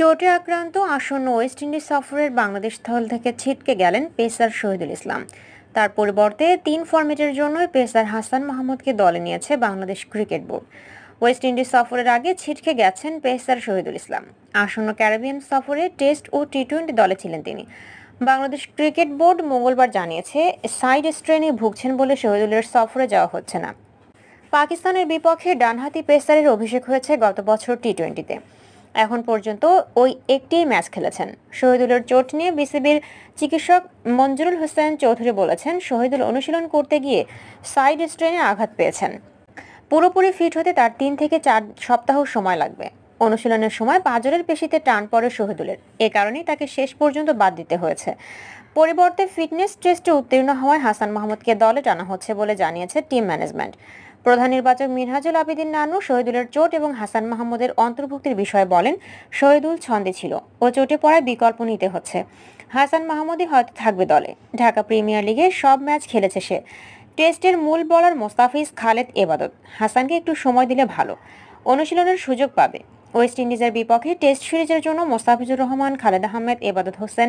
চোটে আক্রান্ত আসন্ন ওয়েস্ট ইন্ডিজ সফরের বাংলাদেশ দল থেকে ছিটকে গেলেন পেসার শহীদুল ইসলাম তার পরিবর্তে তিন ফরম্যাটের জন্য পেসার হাসান মাহমুদকে দলে নিয়েছে Bangladesh cricket board West Indies সফরের আগে ছিটকে গেছেন পেসার শহীদুল ইসলাম আসন্ন ক্যারিবিয়ান সফরে টেস্ট ও টি টোয়েন্টি দলে ছিলেন তিনি বাংলাদেশ ক্রিকেট বোর্ড মঙ্গলবার জানিয়েছে সাইড স্ট্রেনে ভুগছেন বলে শহীদুলের সফরে যাওয়া হচ্ছে না পাকিস্তানের বিপক্ষে ডানহাতি পেসারের অভিষেক হয়েছে গত বছর টি টোয়েন্টিতে এখন পর্যন্ত ওই একটি ম্যাচ খেলেছেন শহীদুলের চোট নিয়ে বিসিবির চিকিৎসক মঞ্জুরুল হোসেন চৌধুরী বলেছেন শহীদুল অনুশীলন করতে গিয়ে সাইড স্ট্রেনে আঘাত পেয়েছেন পুরোপুরি ফিট হতে তার তিন থেকে চার সপ্তাহ সময় লাগবে অনুশীলনের সময় বাজারের পেশিতে টান পড়ে শহীদুলের এ কারণেই তাকে শেষ পর্যন্ত বাদ দিতে হয়েছে পরিবর্তে ফিটনেস টেস্টে উত্তীর্ণ হওয়ায় হাসান মাহমুদকে দলে টানা হচ্ছে বলে জানিয়েছে টিম ম্যানেজমেন্ট প্রধান নির্বাচক মিনহাজুল আবেদিন নানু শহীদুলের চোট এবং হাসান মাহমুদের অন্তর্ভুক্তির বিষয়ে বলেন শহীদুল ছন্দে ছিল ও চোটে পড়ায় বিকল্প নিতে হচ্ছে হাসান মাহমুদই হয়তো থাকবে দলে ঢাকা প্রিমিয়ার লিগে সব ম্যাচ খেলেছে সে টেস্টের মূল বলার মোস্তাফিজ খালেদ এবাদত হাসানকে একটু সময় দিলে ভালো অনুশীলনের সুযোগ পাবে ওয়েস্ট ইন্ডিজের বিপক্ষে টেস্ট সিরিজের জন্য মোস্তাফিজুর রহমান খালেদ আহমেদ এবাদত হোসেন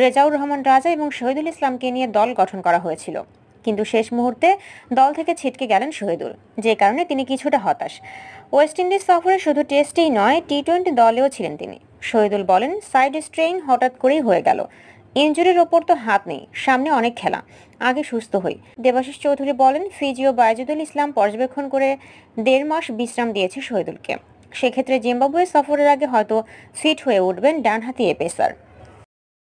রেজাউর রহমান রাজা এবং শহীদুল ইসলামকে নিয়ে দল গঠন করা হয়েছিল কিন্তু শেষ মুহূর্তে দল থেকে ছিটকে গেলেন শহীদুল যে কারণে তিনি কিছুটা হতাশ ওয়েস্ট ইন্ডিজ সফরে শুধু টেস্টেই নয় টি টোয়েন্টি দলেও ছিলেন তিনি শহীদুল বলেন সাইড স্ট্রেইন হঠাৎ করেই হয়ে গেল ইঞ্জুরির ওপর তো হাত নেই সামনে অনেক খেলা আগে সুস্থ হই দেবাশিস চৌধুরী বলেন ফিজিও বায়জুদুল ইসলাম পর্যবেক্ষণ করে দেড় মাস বিশ্রাম দিয়েছে শহীদুলকে সেক্ষেত্রে জিম্বাবুয়ে সফরের আগে হয়তো ফিট হয়ে উঠবেন ডানহাতি এ পেসার